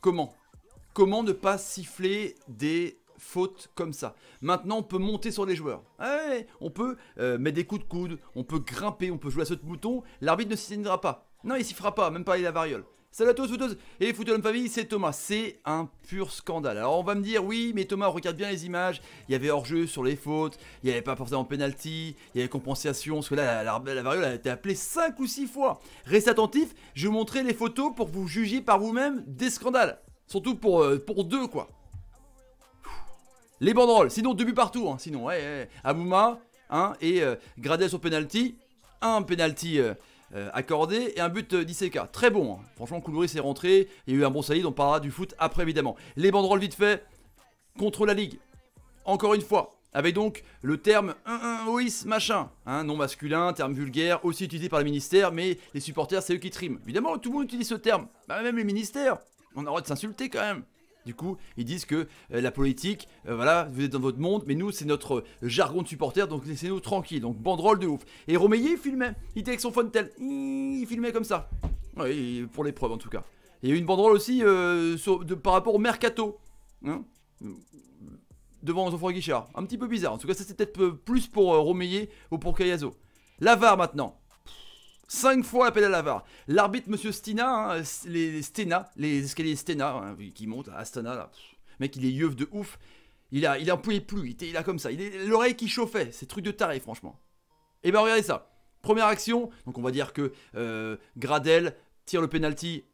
Comment Comment ne pas siffler des fautes comme ça Maintenant, on peut monter sur les joueurs. on peut euh, mettre des coups de coude, on peut grimper, on peut jouer à ce bouton. L'arbitre ne tiendra pas. Non, il fera pas, même pas il la variole. Salut à tous, footeuses et la famille, c'est Thomas. C'est un pur scandale. Alors on va me dire, oui, mais Thomas, regarde bien les images. Il y avait hors-jeu sur les fautes, il n'y avait pas forcément penalty, il y avait compensation, parce que là, la, variole a été appelée 5 ou 6 fois. Restez attentifs, je vous montrerai les photos pour vous juger par vous-même des scandales. Surtout pour, euh, pour deux, quoi. Les banderoles, sinon deux buts partout, hein. sinon, ouais, Abouma, hein, et euh, Gradel sur penalty, un penalty euh, euh, accordé et un but d'ICK. Très bon, hein. franchement, Koulouris est rentré, il y a eu un bon salide on parlera du foot après évidemment. Les banderoles vite fait contre la Ligue, encore une fois, avec donc le terme un ois machin, un hein, non masculin, terme vulgaire, aussi utilisé par les ministères mais les supporters c'est eux qui triment. Évidemment, tout le monde utilise ce terme, bah, même les ministères, on a le droit de s'insulter quand même. Du coup, ils disent que euh, la politique, euh, voilà, vous êtes dans votre monde, mais nous, c'est notre euh, jargon de supporter, donc laissez-nous tranquilles. Donc, banderole de ouf. Et Romeyer, il filmait. Il était avec son phone tel. Il filmait comme ça. Oui, pour l'épreuve, en tout cas. Il y a eu une banderole aussi par rapport au Mercato. Hein. Devant Jean-François Guichard. Un petit peu bizarre. En tout cas, ça, c'est peut-être plus pour Romeyer ou pour Cayazo. L'avare, maintenant. 5 fois la pédale à VAR. L'arbitre, monsieur Stina, hein, les Stena, les escaliers Stena, hein, qui montent à Astana, là. mec, il est yeuf de ouf. Il a, il en pouvait plus, il, a comme ça. l'oreille qui chauffait, c'est truc de taré, franchement. Et eh ben regardez ça. Première action, donc on va dire que euh, Gradel tire le penalty.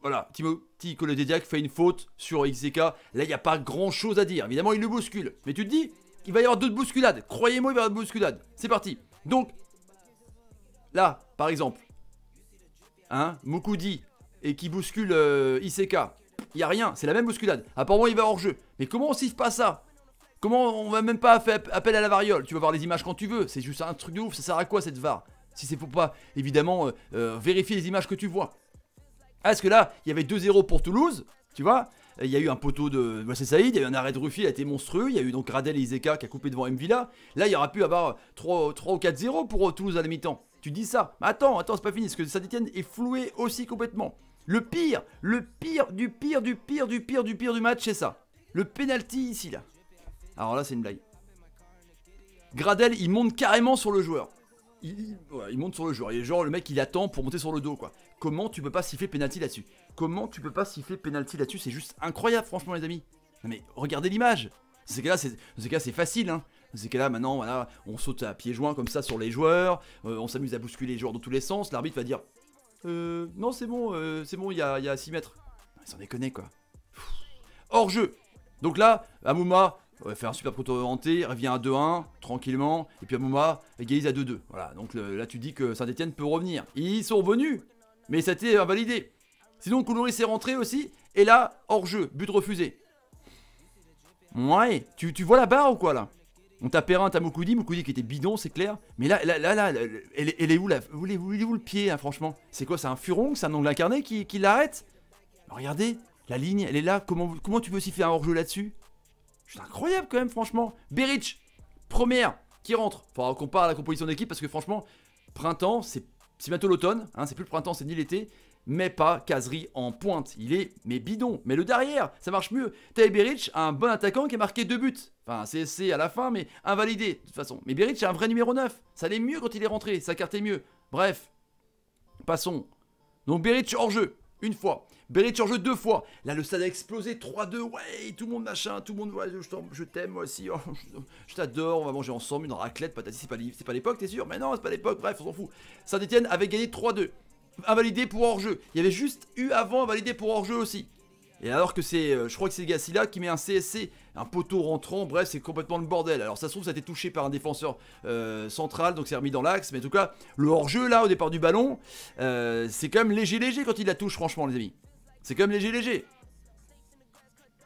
Voilà, le dédiac fait une faute sur XZK. Là, il n'y a pas grand chose à dire. Évidemment, il le bouscule. Mais tu te dis, il va y avoir d'autres bousculades. Croyez-moi, il va y avoir d'autres bousculades. C'est parti. Donc, là, par exemple, hein, Moukoudi, et qui bouscule euh, ICK, il n'y a rien, c'est la même bousculade. Apparemment, il va hors jeu. Mais comment on siffle pas ça Comment on va même pas faire appel à la variole Tu vas voir les images quand tu veux, c'est juste un truc de ouf, ça sert à quoi cette VAR Si c'est pour pas, évidemment, euh, euh, vérifier les images que tu vois. est-ce que là, il y avait 2-0 pour Toulouse, tu vois euh, il y a eu un poteau de C'est Saïd, il y a eu un arrêt de Ruffi, il a été monstrueux, il y a eu donc Gradel et Izeka qui a coupé devant Mvilla. Là, il y aura pu avoir 3, ou 4-0 pour euh, Toulouse à la mi-temps. Tu dis ça. attends, attends, c'est pas fini, parce que Saint-Etienne est floué aussi complètement. Le pire, le pire du pire du pire du pire du pire du match, c'est ça. Le penalty ici, là. Alors là, c'est une blague. Gradel, il monte carrément sur le joueur il, monte sur le joueur. Et genre, le mec, il attend pour monter sur le dos, quoi. Comment tu peux pas siffler penalty là-dessus Comment tu peux pas siffler penalty là-dessus C'est juste incroyable, franchement, les amis. mais regardez l'image. Dans ces cas-là, c'est facile, hein. Dans là maintenant, voilà, on saute à pieds joints comme ça sur les joueurs. Euh, on s'amuse à bousculer les joueurs dans tous les sens. L'arbitre va dire euh, Non, c'est bon, euh, c'est bon, il y a, y 6 mètres. Ils déconner, quoi. Hors jeu. Donc là, Amouma, Ouais, fait un super contre orienté, revient à 2-1, tranquillement, et puis à Mouma égalise à 2-2. Voilà, donc là tu dis que Saint-Etienne peut revenir. Ils sont revenus, mais ça a été invalidé. Sinon, Koulouri est rentré aussi, et là, hors-jeu, but refusé. Ouais, tu, vois la barre ou quoi là On t'a Perrin, t'as Moukoudi, Moukoudi qui était bidon, c'est clair. Mais là, là, là, elle, est où là est, où, le pied hein, franchement C'est quoi, c'est un furon, c'est un ongle incarné qui, l'arrête Regardez, la ligne, elle est là, comment, comment tu peux aussi faire un hors-jeu là-dessus c'est incroyable quand même, franchement. Beric, première, qui rentre. Enfin, qu'on compare à la composition d'équipe parce que franchement, printemps, c'est bientôt l'automne. Hein, c'est plus le printemps, c'est ni l'été. Mais pas Kazri en pointe. Il est, mais bidon. Mais le derrière, ça marche mieux. T'as Beric, un bon attaquant qui a marqué deux buts. Enfin, c'est à la fin, mais invalidé de toute façon. Mais Beric, a un vrai numéro 9. Ça allait mieux quand il est rentré. Sa carte est mieux. Bref, passons. Donc Beric hors jeu, une fois. Bellet sur jeu deux fois. Là, le stade a explosé. 3-2. Ouais, tout le monde machin. Tout le monde, je t'aime, moi aussi. je, t'adore. On va manger ensemble une raclette. Patati, c'est pas l'époque, t'es sûr Mais non, c'est pas l'époque. Bref, on s'en fout. Saint-Etienne avait gagné 3-2. Invalidé pour hors-jeu. Il y avait juste eu avant invalidé pour hors-jeu aussi. Et alors que c'est, euh, je crois que c'est Gassila qui met un CSC, un poteau rentrant, bref, c'est complètement le bordel. Alors ça se trouve, ça a été touché par un défenseur euh, central, donc c'est remis dans l'axe. Mais en tout cas, le hors-jeu là, au départ du ballon, euh, c'est quand même léger, léger quand il la touche, franchement, les amis. C'est comme léger léger.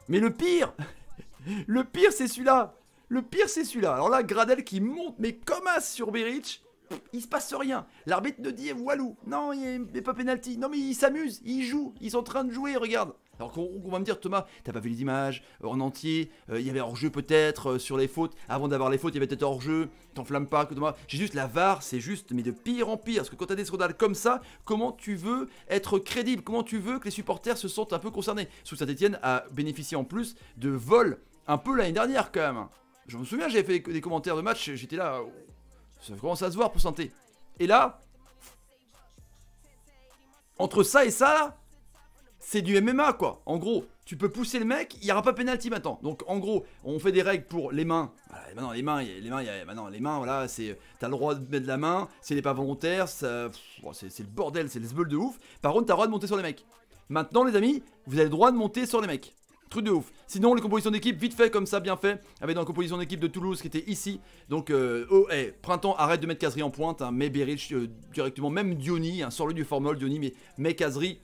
Mais le pire, le pire c'est celui-là. Le pire c'est celui-là. Alors là, Gradel qui monte mais comme as sur Berich il se passe rien. L'arbitre ne dit Walou, non, il n'est pas pénalty. Non, mais ils s'amusent, ils jouent, ils sont en train de jouer, regarde. Alors qu'on va me dire, Thomas, t'as pas vu les images euh, en entier, euh, il y avait hors-jeu peut-être euh, sur les fautes, avant d'avoir les fautes, il y avait peut-être hors-jeu, t'enflamme pas, que Thomas. J'ai juste la VAR, c'est juste, mais de pire en pire. Parce que quand t'as des scandales comme ça, comment tu veux être crédible Comment tu veux que les supporters se sentent un peu concernés Sous Saint-Etienne a bénéficié en plus de vols un peu l'année dernière quand même. Je me souviens, j'avais fait des commentaires de match, j'étais là, ça commence à se voir pour santé. Et là, entre ça et ça, c'est du MMA quoi. En gros, tu peux pousser le mec, il n'y aura pas pénalty maintenant. Donc en gros, on fait des règles pour les mains. Voilà, maintenant les mains, les mains, maintenant les mains, voilà, c'est t'as le droit de mettre la main, c'est les pas volontaire, c'est le bordel, c'est les zbeul de ouf. Par contre, t'as le droit de monter sur les mecs. Maintenant les amis, vous avez le droit de monter sur les mecs. Truc de ouf. Sinon, les compositions d'équipe, vite fait, comme ça, bien fait. Avec dans la composition d'équipe de Toulouse qui était ici. Donc, euh, oh, printemps, arrête de mettre Kazri en pointe. Hein. mais euh, directement, même Diony, un hein, lui du formol, Diony, mais, mais Kazri.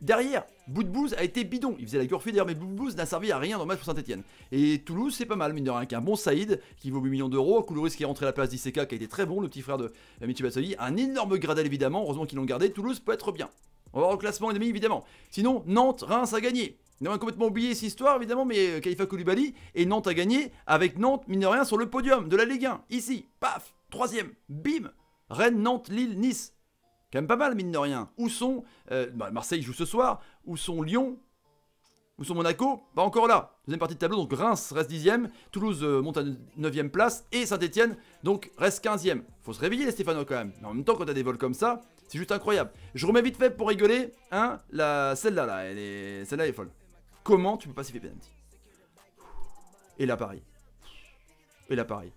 Derrière, Boudbouze a été bidon. Il faisait la cure derrière. mais Boudbouze n'a servi à rien dans le match pour Saint-Etienne. Et Toulouse, c'est pas mal, mine de rien, bon Saïd qui vaut 8 millions d'euros. Koulouris qui est rentré à la place d'Iseka qui a été très bon, le petit frère de euh, Michi Un énorme gradal évidemment, heureusement qu'ils l'ont gardé. Toulouse peut être bien. On va voir le classement ennemi, évidemment. Sinon, Nantes, Reims a gagné. On a complètement oublié cette histoire, évidemment, mais euh, Khalifa Koulibaly et Nantes a gagné avec Nantes, mine de rien, sur le podium de la Ligue 1. Ici, paf, troisième, bim. Rennes, Nantes, Lille, Nice. Quand même pas mal, mine de rien. Où sont. Euh, bah, Marseille joue ce soir. Où sont Lyon Où sont Monaco Pas encore là. Deuxième partie de tableau, donc Reims reste dixième. Toulouse euh, monte à 9 place. Et Saint-Etienne, donc reste 15ème. Faut se réveiller, les Stéphano, quand même. Mais en même temps, quand t'as des vols comme ça, c'est juste incroyable. Je remets vite fait pour rigoler. Hein, celle-là, là, elle est, folle. Comment tu peux pas faire, penalty Et là, pareil. Et là, pareil.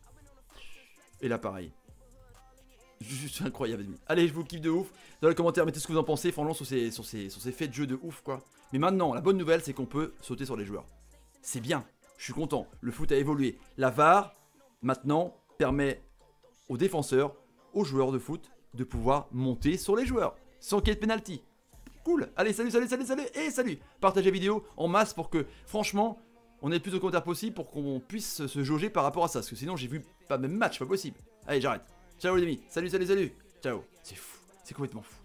Et là, pareil. Juste incroyable, Allez, je vous kiffe de ouf. Dans les commentaires, mettez ce que vous en pensez, franchement, sur ces, sur ces, faits de jeu de ouf, quoi. Mais maintenant, la bonne nouvelle, c'est qu'on peut sauter sur les joueurs. C'est bien. Je suis content. Le foot a évolué. La VAR, maintenant, permet aux défenseurs, aux joueurs de foot, de pouvoir monter sur les joueurs sans qu'il y ait de penalty. Cool. Allez, salut, salut, salut, salut et salut. Partagez la vidéo en masse pour que, franchement, on ait plus de commentaires possible pour qu'on puisse se jauger par rapport à ça. Parce que sinon, j'ai vu pas même match, pas possible. Allez, j'arrête. Ciao les amis. Salut, salut, salut. Ciao. C'est fou. C'est complètement fou.